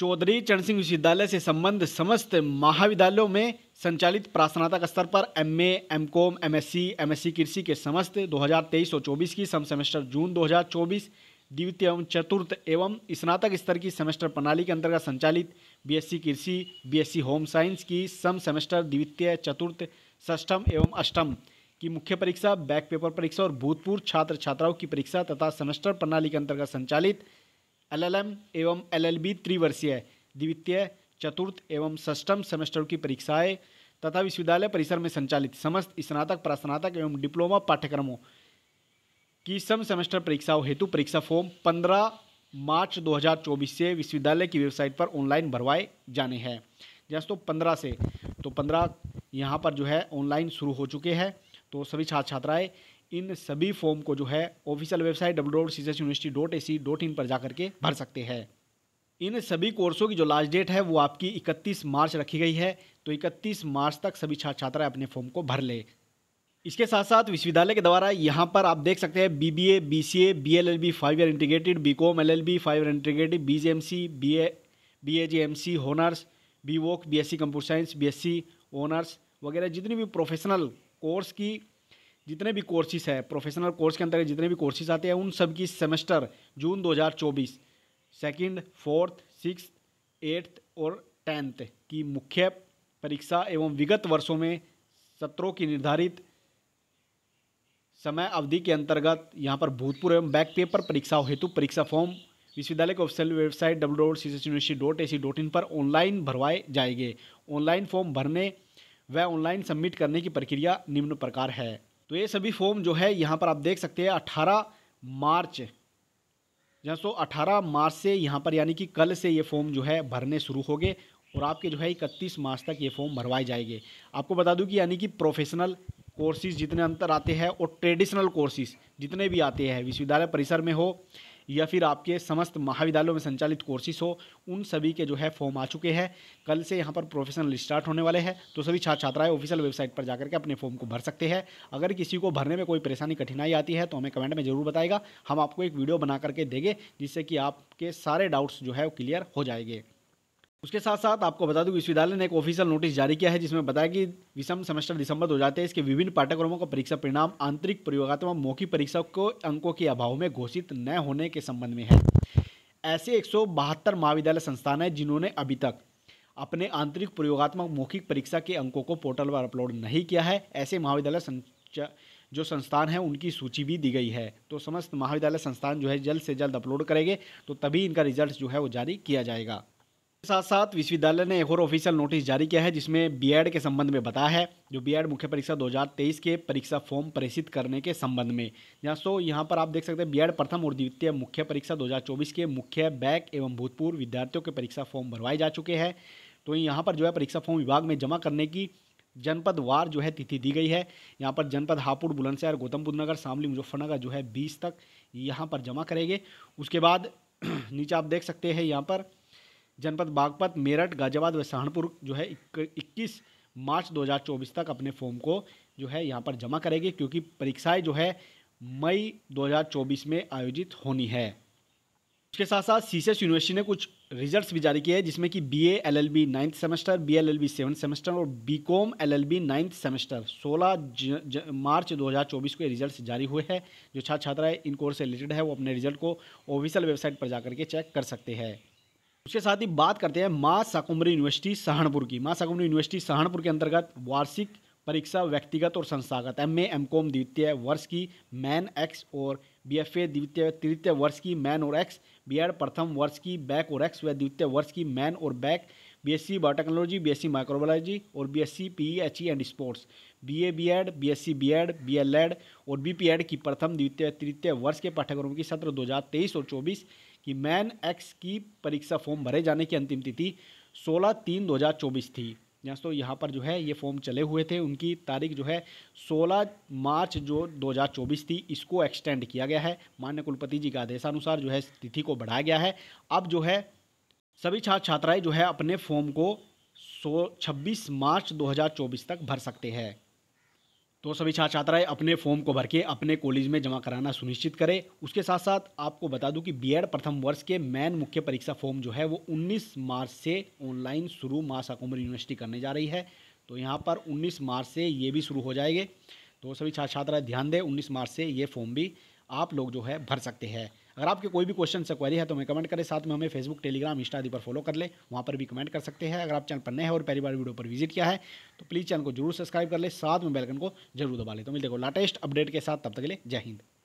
चौधरी चरण सिंह विश्वविद्यालय से संबंध समस्त महाविद्यालयों में संचालित प्रासनातक स्तर पर M A M com M S C M S C कृषि के समस्त 2023 और 24 की सम सेमेस्टर जून 2024 द्वितीय एवं चतुर्थ एवं स्नातक स्तर की सेमेस्टर प्रणाली के अंतर्गत संचालित बीएससी कृषि बीएससी होम साइंस की सम सेमेस्टर द्वितीय चतुर्थ षष्ठम एवं अष्टम की मुख्य परीक्षा बैक पेपर परीक्षा और भूतपूर्व छात्र छात्राओं की परीक्षा तथा सेमेस्टर प्रणाली के अंतर्गत संचालित एलएलएम एवं एलएलबी त्रिवर्षीय द्वितीय चतुर्थ एवं षष्ठम सेमेस्टर की परीक्षाएं तथा विश्वविद्यालय परिसर में संचालित समस्त स्नातक प्रस्नातक एवं डिप्लोमा पाठ्यक्रमों की सम सेमेस्टर परीक्षाओं हेतु परीक्षा फॉर्म पंद्रह मार्च 2024 से विश्वविद्यालय की वेबसाइट पर ऑनलाइन भरवाए जाने हैं तो पंद्रह से तो पंद्रह यहाँ पर जो है ऑनलाइन शुरू हो चुके हैं तो सभी छात्र छात्राएँ इन सभी फॉर्म को जो है official website W dot C S university dot A C dot in पर जा करके भर सकते हैं इन सभी कोर्सों की जो लास्ट डेट है वो आपकी 31 मार्च रखी गई है तो 31 मार्च तक सभी छात्र छात्राएं अपने फॉर्म को भर ले इसके साथ साथ विश्वविद्यालय के द्वारा यहाँ पर आप देख सकते हैं B B A B C A B L L B five year integrated B com L L B five year integrated B G M C B A B A G M C honours B voc B S C computer science B S C honours वगैरह जितनी भी professional course की जितने भी courses है professional course के अंतर्गत जितने भी कोर्सेज आते हैं उन सब की semester June 2024 second fourth six eighth और टेंथ की मुख्य परीक्षा एवं विगत वर्षों में सत्रों की निर्धारित समय अवधि के अंतर्गत यहाँ पर भूतपूर्व एवं बैक पेपर परीक्षा हेतु परीक्षा फॉर्म विश्वविद्यालय के official website W W C university dot A C dot in पर ऑनलाइन भरवाए जाएंगे ऑनलाइन फॉर्म भरने व ऑनलाइन सबमिट करने की प्रक्रिया निम्न प्रकार है तो ये सभी फॉर्म जो है यहाँ पर आप देख सकते हैं अठारह मार्च जहाँ सो अठारह मार्च से यहाँ पर यानी कि कल से ये फॉर्म जो है भरने शुरू हो गए और आपके जो है इकतीस मार्च तक ये फॉर्म भरवाए जाएंगे आपको बता दूं कि यानी कि प्रोफेशनल कोर्सेज जितने अंतर आते हैं और ट्रेडिशनल कोर्सेज जितने भी आते हैं विश्वविद्यालय परिसर में हो या फिर आपके समस्त महाविद्यालयों में संचालित कोर्सेस हो उन सभी के जो है फॉर्म आ चुके हैं कल से यहाँ पर प्रोफेशनल स्टार्ट होने वाले हैं तो सभी छात्र छात्राएं ऑफिशियल वेबसाइट पर जाकर के अपने फॉर्म को भर सकते हैं अगर किसी को भरने में कोई परेशानी कठिनाई आती है तो हमें कमेंट में जरूर बताएगा हम आपको एक वीडियो बना करके देंगे जिससे कि आपके सारे डाउट्स जो है वो क्लियर हो जाएंगे उसके साथ साथ आपको बता दूं विश्वविद्यालय ने एक ऑफिशियल नोटिस जारी किया है जिसमें बताया कि विषम सेमेस्टर दिसंबर तेईस इसके विभिन्न पाठ्यक्रमों का परीक्षा परिणाम आंतरिक प्रयोगात्मक मौखिक परीक्षा को अंकों के अभाव में घोषित न होने के संबंध में है ऐसे एक महाविद्यालय संस्थान हैं जिन्होंने अभी तक अपने आंतरिक प्रयोगात्मक मौखिक परीक्षा के अंकों को पोर्टल पर अपलोड नहीं किया है ऐसे महाविद्यालय जो संस्थान हैं उनकी सूची भी दी गई है तो समस्त महाविद्यालय संस्थान जो है जल्द से जल्द अपलोड करेंगे तो तभी इनका रिजल्ट जो है वो जारी किया जाएगा साथ साथ विश्वविद्यालय ने एक और ऑफिशियल नोटिस जारी किया है जिसमें बीएड के संबंध में बताया है जो बीएड मुख्य परीक्षा 2023 के परीक्षा फॉर्म प्रेषित करने के संबंध में जहाँ सो यहाँ पर आप देख सकते हैं बीएड प्रथम और द्वितीय मुख्य परीक्षा 2024 के मुख्य बैक एवं भूतपूर्व विद्यार्थियों के परीक्षा फॉर्म भरवाए जा चुके हैं तो यहाँ पर जो है परीक्षा फॉर्म विभाग में जमा करने की जनपद वार जो है तिथि दी गई है यहाँ पर जनपद हापुड़ बुलंदशहर गौतम बुद्ध नगर शामली मुजफ्फरनगर जो है बीस तक यहाँ पर जमा करेंगे उसके बाद नीचे आप देख सकते हैं यहाँ पर जनपद बागपत मेरठ गाजियाबाद व सहारनपुर जो है इक्कीस मार्च 2024 तक अपने फॉर्म को जो है यहाँ पर जमा करेगी क्योंकि परीक्षाएं जो है मई 2024 में आयोजित होनी है उसके साथ साथ सी यूनिवर्सिटी ने कुछ रिजल्ट्स भी जारी किए हैं जिसमें कि B L L B ninth semester B L L B seven semester और B com L L B ninth semester सोलह मार्च 2024 को ये रिजल्ट्स जारी हुए हैं जो छात्र छात्राएं इन कोर्स से रिलेटेड है वो अपने रिजल्ट को ऑफिशियल वेबसाइट पर जाकर के चेक कर सकते हैं उसके साथ ही बात करते हैं माँ साकुमरी यूनिवर्सिटी सहारनपुर की माँ साकुमरी यूनिवर्सिटी सहारनपुर के अंतर्गत वार्षिक परीक्षा व्यक्तिगत और संस्थागत एम ए एम कॉम द्वितीय वर्ष की मैन एक्स और बी एफ ए द्वितीय तृतीय वर्ष की मैन और एक्स बी एड प्रथम वर्ष की बैक और एक्स व द्वितीय वर्ष की मैन और back BSc biotechnology BSc microbiology और BSc E and sports BA BEd BSc BEd BElEd और बीपीएड की प्रथम द्वितीय तृतीय वर्ष के पाठ्यक्रम की सत्र तेईस और चौबीस की मैन एक्स की परीक्षा फॉर्म भरे जाने की अंतिम तिथि सोलह तीन दो हज़ार चौबीस थी तो यहाँ पर जो है ये फॉर्म चले हुए थे उनकी तारीख जो है 16 मार्च जो 2024 थी इसको एक्सटेंड किया गया है मान्य कुलपति जी के आदेशानुसार जो है तिथि को बढ़ाया गया है अब जो है सभी छात्र छात्राएं जो है अपने फॉर्म को सो छब्बीस मार्च 2024 तक भर सकते हैं तो सभी छात्र छात्राएं अपने फॉर्म को भर के अपने कॉलेज में जमा कराना सुनिश्चित करें उसके साथ साथ आपको बता दूं कि बीएड प्रथम वर्ष के मैन मुख्य परीक्षा फॉर्म जो है वो 19 मार्च से ऑनलाइन शुरू मासा कुमर यूनिवर्सिटी करने जा रही है तो यहाँ पर 19 मार्च से ये भी शुरू हो जाएंगे तो सभी छात्र छात्राएँ ध्यान दें उन्नीस मार्च से ये फॉर्म भी आप लोग जो है भर सकते हैं अगर आपके कोई भी क्वेश्चन से क्वेरी है तो हमें कमेंट करें साथ में हमें फेसबुक टेलीग्राम इंस्टा आदि पर फॉलो कर ले वहाँ पर भी कमेंट कर सकते हैं अगर आप चैनल पर नए हैं और पहली बार वीडियो पर विजिट किया है तो प्लीज़ चैनल को जरूर सब्सक्राइब कर ले साथ में बेलकन को जरूर दबा ले तो मिलते को लेटेस्ट अपडेट के साथ तब तक ले जय हिंद